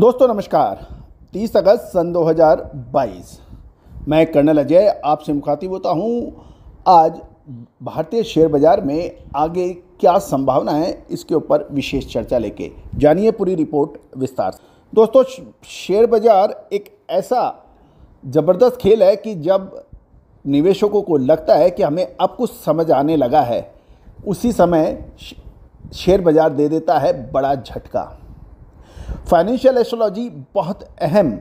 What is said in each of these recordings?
दोस्तों नमस्कार 30 अगस्त सन 2022 मैं कर्नल अजय आपसे मुखातिब होता हूं आज भारतीय शेयर बाज़ार में आगे क्या संभावना है इसके ऊपर विशेष चर्चा लेके जानिए पूरी रिपोर्ट विस्तार से दोस्तों शेयर बाज़ार एक ऐसा ज़बरदस्त खेल है कि जब निवेशकों को लगता है कि हमें अब कुछ समझ आने लगा है उसी समय शेयर बाज़ार दे देता है बड़ा झटका फाइनेंशियल एस्ट्रोलॉजी बहुत अहम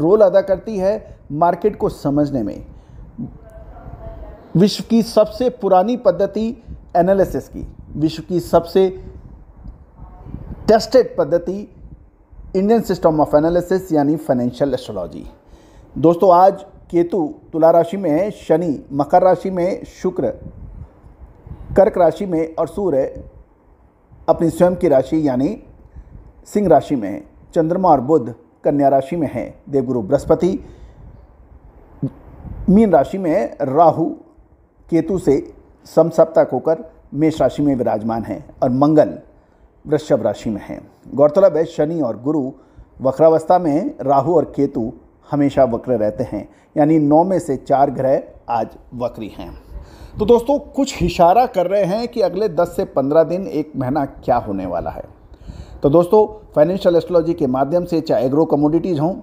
रोल अदा करती है मार्केट को समझने में विश्व की सबसे पुरानी पद्धति एनालिसिस की विश्व की सबसे टेस्टेड पद्धति इंडियन सिस्टम ऑफ एनालिसिस यानी फाइनेंशियल एस्ट्रोलॉजी दोस्तों आज केतु तुला राशि में है शनि मकर राशि में शुक्र कर्क राशि में और सूर्य अपनी स्वयं की राशि यानी सिंह राशि में चंद्रमा और बुध कन्या राशि में है देवगुरु बृहस्पति मीन राशि में राहु केतु से समसप्तक होकर मेष राशि में विराजमान है और मंगल वृषभ राशि में है गौरतलब है शनि और गुरु वक्रावस्था में राहु और केतु हमेशा वक्र रहते हैं यानी नौ में से चार ग्रह आज वक्री हैं तो दोस्तों कुछ इशारा कर रहे हैं कि अगले 10 से 15 दिन एक महीना क्या होने वाला है तो दोस्तों फाइनेंशियल एस्ट्रोलॉजी के माध्यम से चाहे एग्रो कमोडिटीज़ हों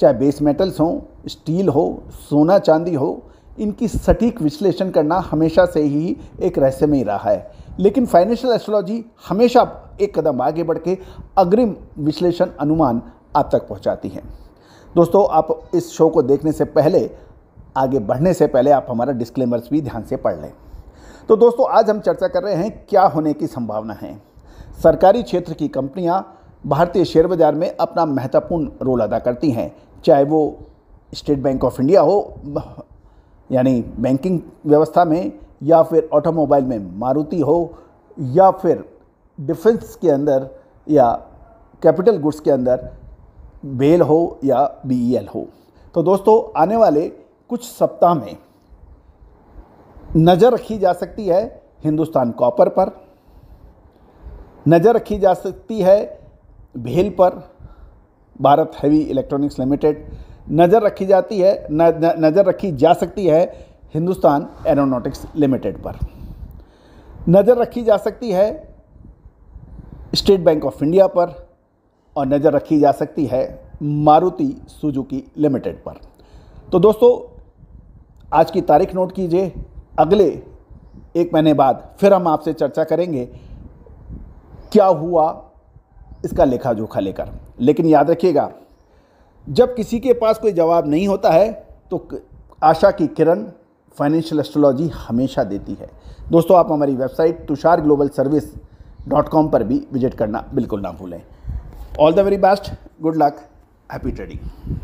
चाहे बेस मेटल्स हों स्टील हो सोना चांदी हो इनकी सटीक विश्लेषण करना हमेशा से ही एक रहस्यमय रहा है लेकिन फाइनेंशियल एस्ट्रोलॉजी हमेशा एक कदम आगे बढ़ के अग्रिम विश्लेषण अनुमान आप तक पहुंचाती है दोस्तों आप इस शो को देखने से पहले आगे बढ़ने से पहले आप हमारा डिस्क्लेमर्स भी ध्यान से पढ़ लें तो दोस्तों आज हम चर्चा कर रहे हैं क्या होने की संभावना है सरकारी क्षेत्र की कंपनियां भारतीय शेयर बाज़ार में अपना महत्वपूर्ण रोल अदा करती हैं चाहे वो स्टेट बैंक ऑफ इंडिया हो यानी बैंकिंग व्यवस्था में या फिर ऑटोमोबाइल में मारुति हो या फिर डिफेंस के अंदर या कैपिटल गुड्स के अंदर बेल हो या बी हो तो दोस्तों आने वाले कुछ सप्ताह में नज़र रखी जा सकती है हिंदुस्तान कॉपर पर नज़र रखी जा सकती है भेल पर भारत हैवी इलेक्ट्रॉनिक्स लिमिटेड नज़र रखी जाती है नज़र रखी जा सकती है हिंदुस्तान एरोनॉटिक्स लिमिटेड पर नज़र रखी जा सकती है स्टेट बैंक ऑफ इंडिया पर और नज़र रखी जा सकती है मारुति सुजुकी लिमिटेड पर तो दोस्तों आज की तारीख नोट कीजिए अगले एक महीने बाद फिर हम आपसे चर्चा करेंगे क्या हुआ इसका लेखा जोखा लेकर लेकिन याद रखिएगा जब किसी के पास कोई जवाब नहीं होता है तो आशा की किरण फाइनेंशियल एस्ट्रोलॉजी हमेशा देती है दोस्तों आप हमारी website Tushar global service dot com पर भी विजिट करना बिल्कुल ना भूलें all the very best good luck happy trading